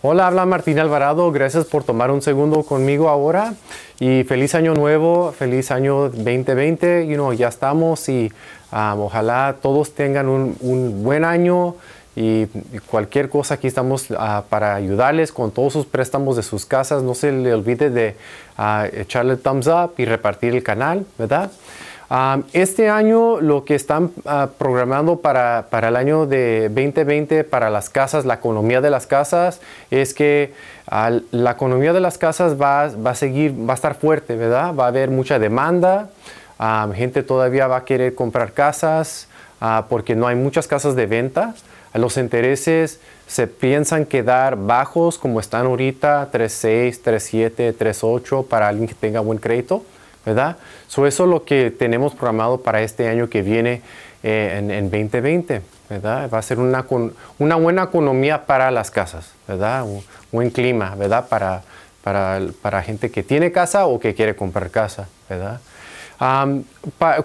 Hola, habla Martín Alvarado. Gracias por tomar un segundo conmigo ahora. Y feliz año nuevo, feliz año 2020. ya estamos y um, ojalá todos tengan un, buen año. Y cualquier cosa, aquí estamos ah, para ayudarles con todos sus préstamos de sus casas. No se le olvide de ah, echarle thumbs up y repartir el canal, ¿verdad? este año lo que están ah, programando para, para, el año de 2020 para las casas, la economía de las casas, es que la economía de las casas va, va, a seguir, va a estar fuerte, ¿verdad? Va a haber mucha demanda, gente todavía va a querer comprar casas ah, porque no hay muchas casas de venta. Los intereses se piensan quedar bajos como están ahorita, 3.6, 3.7, 3.8 para alguien que tenga buen crédito eso es lo que tenemos programado para este año que viene eh, en, 2020, ¿verdad? Va a ser una, buena economía para las casas, ¿verdad? Un buen clima, ¿verdad? Para, para gente que tiene casa o que quiere comprar casa, ¿verdad?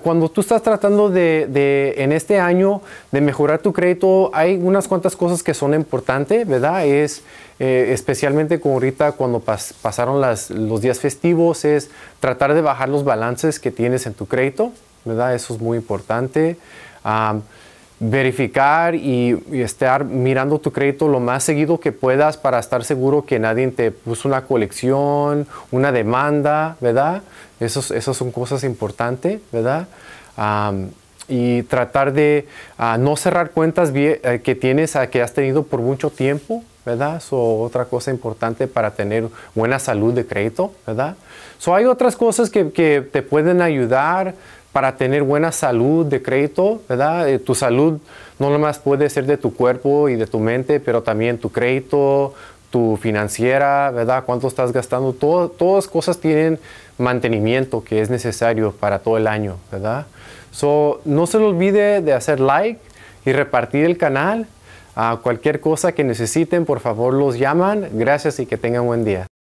cuando tú estás tratando de, en este año, de mejorar tu crédito, hay unas cuantas cosas que son importantes, ¿verdad? Es, eh, especialmente como ahorita cuando pasaron los días festivos, es tratar de bajar los balances que tienes en tu crédito, ¿verdad? Eso es muy importante verificar y, estar mirando tu crédito lo más seguido que puedas para estar seguro que nadie te puso una colección, una demanda, ¿verdad? Esas son cosas importantes, ¿verdad? y tratar de ah, no cerrar cuentas eh, que tienes, ah, que has tenido por mucho tiempo, ¿verdad? O otra cosa importante para tener buena salud de crédito, ¿verdad? So, hay otras cosas que, que te pueden ayudar para tener buena salud de crédito, ¿verdad? Eh, tu salud no nomás puede ser de tu cuerpo y de tu mente, pero también tu crédito, tu financiera, ¿verdad? Cuánto estás gastando, todo, todas cosas tienen mantenimiento que es necesario para todo el año, ¿verdad? So, no se le olvide de hacer like y repartir el canal. a ah, cualquier cosa que necesiten, por favor los llaman. Gracias y que tengan buen día.